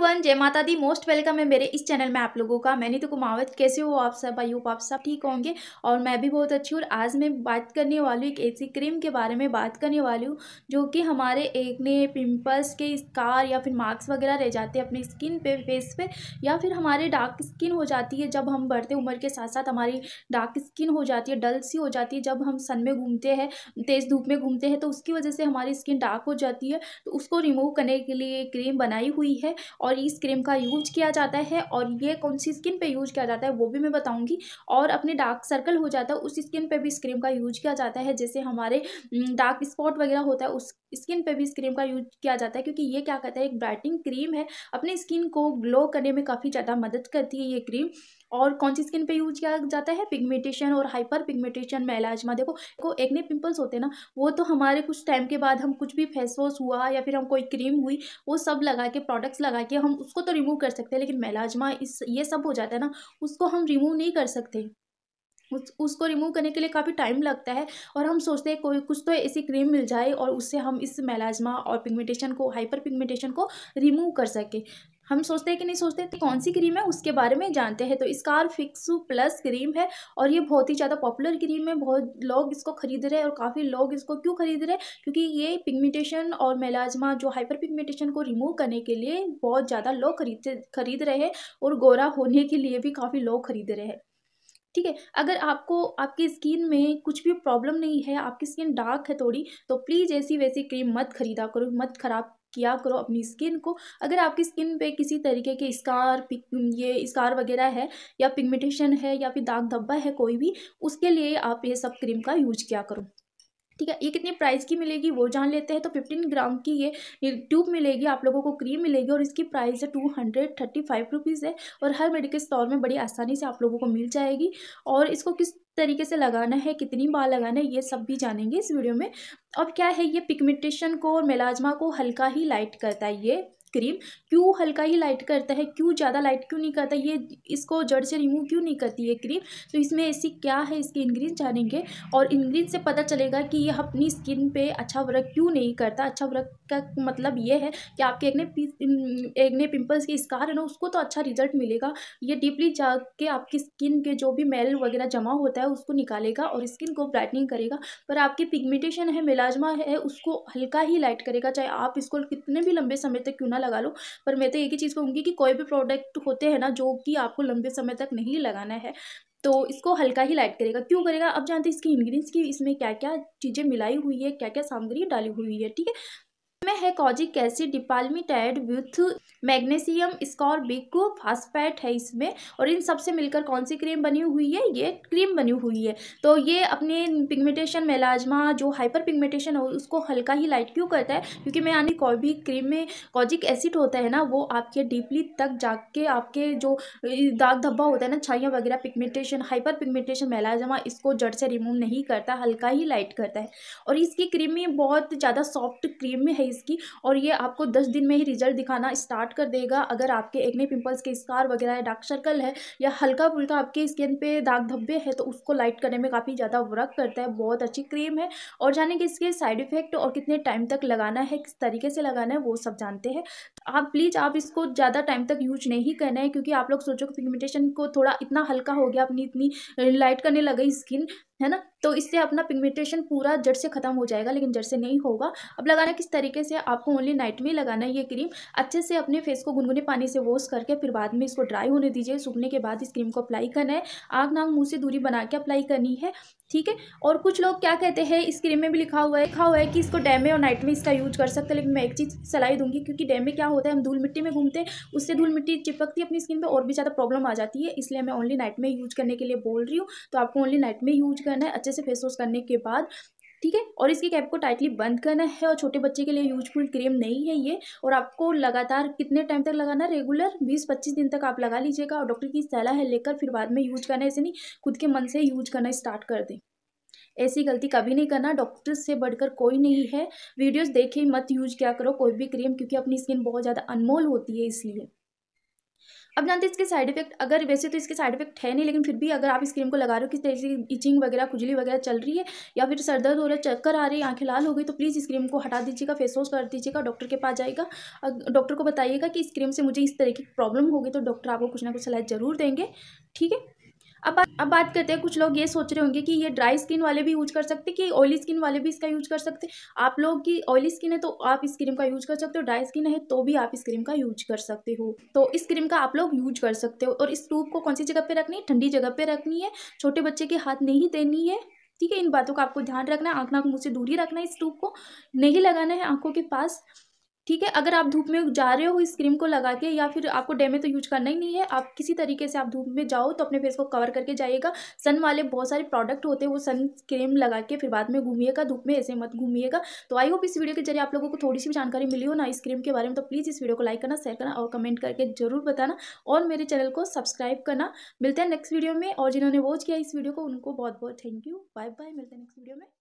one जय माता the most welcome है मेरे इस चैनल में आप लोगों का मैंने तो कुमावत कैसे हो आप सब आई होप आप सब ठीक होंगे और मैं भी बहुत अच्छी हूँ आज मैं बात करने वाली हूँ एक ऐसी क्रीम के बारे में बात करने वाली हूँ जो कि हमारे एक ने पिंपल्स के स्कार या फिर मार्क्स वगैरह रह जाते हैं अपनी स्किन पे फेस पे या फिर हमारे डार्क स्किन हो जाती है जब हम बढ़ते उम्र के साथ साथ हमारी डार्क स्किन हो जाती है डल सी हो जाती है जब हम सन में घूमते हैं तेज़ धूप में घूमते हैं तो उसकी वजह से हमारी स्किन डार्क हो जाती है तो उसको रिमूव करने के लिए क्रीम बनाई हुई है और और इस क्रीम का यूज किया जाता है और ये कौन सी स्किन पे यूज किया जाता है वो भी मैं बताऊँगी और अपने डार्क सर्कल हो जाता है उस स्किन पर भी इस क्रीम का यूज किया जाता है जैसे हमारे डार्क हम्म, स्पॉट वगैरह होता है उस स्किन पे भी इस क्रीम का यूज किया जाता है क्योंकि ये क्या कहता है एक ब्राइटिंग क्रीम है अपनी स्किन को ग्लो करने में काफ़ी ज़्यादा मदद करती है ये क्रीम और कौन सी स्किन पे यूज किया जाता है पिगमेंटेशन और हाइपर पिगमेंटेशन में एलाजमा देखो देखो एक ने पिंपल्स होते हैं ना वो तो हमारे कुछ टाइम के बाद हम कुछ भी फेस वॉश हुआ या फिर हम कोई क्रीम हुई वो सब लगा के प्रोडक्ट्स लगा के हम उसको तो रिमूव कर सकते हैं लेकिन मेलाजमा इस ये सब हो जाता है ना उसको हम रिमूव नहीं कर सकते उस उसको रिमूव करने के लिए काफ़ी टाइम लगता है और हम सोचते हैं कोई कुछ तो ऐसी क्रीम मिल जाए और उससे हम इस मेलाजमा और पिगमेंटेशन को हाइपर पिगमेंटेशन को रिमूव कर सकें हम सोचते हैं कि नहीं सोचते तो कौन सी क्रीम है उसके बारे में जानते हैं तो स्कार फिक्सू प्लस क्रीम है और ये बहुत ही ज़्यादा पॉपुलर क्रीम है बहुत लोग इसको खरीद रहे हैं और काफ़ी लोग इसको क्यों खरीद रहे हैं क्योंकि ये पिगमेंटेशन और मेलाजमा जो हाइपर पिगमेंटेशन को रिमूव करने के लिए बहुत ज़्यादा लोग खरीद खरीद रहे हैं और गोरा होने के लिए भी काफ़ी लोग खरीद रहे हैं ठीक है अगर आपको आपकी स्किन में कुछ भी प्रॉब्लम नहीं है आपकी स्किन डार्क है थोड़ी तो प्लीज़ ऐसी वैसी क्रीम मत खरीदा करो मत खराब किया करो अपनी स्किन को अगर आपकी स्किन पे किसी तरीके के स्कार ये स्कार वगैरह है या पिगमेंटेशन है या फिर दाग धब्बा है कोई भी उसके लिए आप ये सब क्रीम का यूज किया करो ठीक है ये कितने प्राइस की मिलेगी वो जान लेते हैं तो फिफ्टीन ग्राम की ये ट्यूब मिलेगी आप लोगों को क्रीम मिलेगी और इसकी प्राइस है two hundred thirty five rupees है और हर मेडिकल स्टोर में बड़ी आसानी से आप लोगों को मिल जाएगी और इसको किस तरीके से लगाना है कितनी बार लगाना है ये सब भी जानेंगे इस वीडियो में अब क्या है ये पिगमेंटेशन को और मेलाजमा को हल्का ही लाइट करता है ये क्रीम क्यों हल्का ही लाइट करता है क्यों ज़्यादा लाइट क्यों नहीं करता ये इसको जड़ से रिमूव क्यों नहीं करती ये क्रीम तो इसमें ऐसी क्या है इसके इन्ग्रीडियंट जानेंगे और इन्ग्रीडियंट से पता चलेगा कि यह अपनी स्किन पे अच्छा वर्क क्यों नहीं करता अच्छा वर्क का मतलब ये है कि आपके एक एकने पिम्पल्स के स्कार है ना उसको तो अच्छा रिजल्ट मिलेगा ये डीपली जा के आपकी स्किन के जो भी मेल वगैरह जमा होता है उसको निकालेगा और स्किन को ब्राइटनिंग करेगा पर आपकी पिगमेंटेशन है मिलाजमा है उसको हल्का ही लाइट करेगा चाहे आप इसको कितने भी लंबे समय तक क्यों ना लगा लो पर मैं तो एक ही चीज़ कहूँगी कि कोई भी प्रोडक्ट होते हैं ना जो कि आपको लंबे समय तक नहीं लगाना है तो इसको हल्का ही लाइट करेगा क्यों करेगा अब जानते हैं इसकी इंग्रीडियंट्स की इसमें क्या क्या चीज़ें मिलाई हुई है क्या क्या सामग्री डाली हुई है ठीक है में है कॉजिक एसिड डिपालमिटाइड विथ मैग्नेशियम स्कॉर्बिक फास्फेट है इसमें और इन सबसे मिलकर कौन सी क्रीम बनी हुई है ये क्रीम बनी हुई है तो ये अपने पिगमेंटेशन मेलाजमा जो हाइपर पिगमेंटेशन हो उसको हल्का ही लाइट क्यों करता है क्योंकि मैं यानी कोई भी क्रीम में कॉजिक एसिड होता है ना वो आपके डीपली तक जाके आपके जो दाग धब्बा होता है ना छाइयाँ वगैरह पिगमेंटेशन हाइपर पिगमेंटेशन मेलाजमा इसको जड़ से रिमूव नहीं करता हल्का ही लाइट करता है और इसकी क्रीम में बहुत ज़्यादा सॉफ्ट क्रीम है इसकी और ये आपको दस दिन में ही रिजल्ट दिखाना स्टार्ट कर देगा अगर आपके एक पिंपल्स के स्कार वगैरह है डार्क सर्कल है या हल्का फुल्का आपके स्किन पे दाग धब्बे है तो उसको लाइट करने में काफ़ी ज़्यादा वर्क करता है बहुत अच्छी क्रीम है और जाने कि इसके साइड इफेक्ट और कितने टाइम तक लगाना है किस तरीके से लगाना है वो सब जानते हैं तो आप प्लीज़ आप इसको ज़्यादा टाइम तक यूज नहीं करना है क्योंकि आप लोग सोचो कि पिगमेंटेशन को थोड़ा इतना हल्का हो गया अपनी इतनी लाइट करने लगे स्किन है ना तो इससे अपना पिगमेंटेशन पूरा जड़ से ख़त्म हो जाएगा लेकिन जड़ से नहीं होगा अब लगाना किस तरीके से आपको ओनली नाइट में लगाना है ये क्रीम अच्छे से अपने फेस को गुनगुने पानी से वॉश करके फिर बाद में इसको ड्राई होने दीजिए सूखने के बाद इस क्रीम को अप्लाई करना है आग नाग मुँह से दूरी बना के अप्लाई करनी है ठीक है और कुछ लोग क्या कहते हैं इस क्रीम में भी लिखा हुआ है लिखा हुआ है कि इसको डैमे में और नाइट में इसका यूज कर सकते हैं लेकिन मैं एक चीज़ सलाह दूंगी क्योंकि डैमे में क्या होता है हम धूल मिट्टी में घूमते हैं उससे धूल मिट्टी चिपकती है अपनी स्किन पर और भी ज़्यादा प्रॉब्लम आ जाती है इसलिए मैं ओनली नाइट में यूज करने के लिए बोल रही हूँ तो आपको ओनली नाइट में यूज करना है अच्छे से फेस वॉश करने के बाद ठीक है और इसके कैप को टाइटली बंद करना है और छोटे बच्चे के लिए यूजफुल क्रीम नहीं है ये और आपको लगातार कितने टाइम तक लगाना है रेगुलर बीस पच्चीस दिन तक आप लगा लीजिएगा और डॉक्टर की सलाह है लेकर फिर बाद में यूज करना ऐसे नहीं खुद के मन से यूज करना स्टार्ट कर दें ऐसी गलती कभी नहीं करना डॉक्टर से बढ़कर कोई नहीं है वीडियोज़ देखे मत यूज क्या करो कोई भी क्रीम क्योंकि अपनी स्किन बहुत ज़्यादा अनमोल होती है इसलिए अब जानते हैं इसके साइड इफेक्ट अगर वैसे तो इसके साइड इफेक्ट है नहीं लेकिन फिर भी अगर आप इस क्रीम को लगा रहे हो किस तरीके की इचिंग वगैरह खुजली वगैरह चल रही है या फिर सर दर्द हो रहा है चक्कर आ रही है आंखें लाल हो गई तो प्लीज़ इस क्रीम को हटा दीजिएगा फेस वॉश कर दीजिएगा डॉक्टर के पास जाएगा डॉक्टर को बताइएगा कि इस क्रीम से मुझे इस तरह की प्रॉब्लम होगी तो डॉक्टर आपको कुछ ना कुछ सलाह ज़रूर देंगे ठीक है अब अब बात करते हैं कुछ लोग ये सोच रहे होंगे कि ये ड्राई स्किन वाले भी यूज कर सकते कि ऑयली स्किन वाले भी इसका यूज कर सकते आप लोग की ऑयली स्किन है तो आप इस क्रीम का यूज कर सकते हो ड्राई स्किन है तो भी आप इस क्रीम का यूज कर सकते हो तो इस क्रीम का आप लोग यूज कर सकते हो और इस ट्यूब को कौन सी जगह पर रखनी है ठंडी जगह पर रखनी है छोटे बच्चे के हाथ नहीं देनी है ठीक है इन बातों का आपको ध्यान रखना है आंख नाक मुँह से दूरी रखना है इस ट्यूब को नहीं लगाना है आंखों के पास ठीक है अगर आप धूप में जा रहे हो इस क्रीम को लगा के या फिर आपको डे में तो यूज करना ही नहीं है आप किसी तरीके से आप धूप में जाओ तो अपने फेस को कवर करके जाइएगा सन वाले बहुत सारे प्रोडक्ट होते हैं वो सन क्रीम लगा के फिर बाद में घूमिएगा धूप में ऐसे मत घूमिएगा तो आई होप इस वीडियो के जरिए आप लोगों को थोड़ी सी भी जानकारी मिली हो ना इस क्रीम के बारे में तो प्लीज़ इस वीडियो को लाइक करना शेयर करना और कमेंट करके जरूर बताना और मेरे चैनल को सब्सक्राइब करना मिलते हैं नेक्स्ट वीडियो में और जिन्होंने वॉच किया इस वीडियो को उनको बहुत बहुत थैंक यू बाय बाय मिलते हैं नेक्स्ट वीडियो में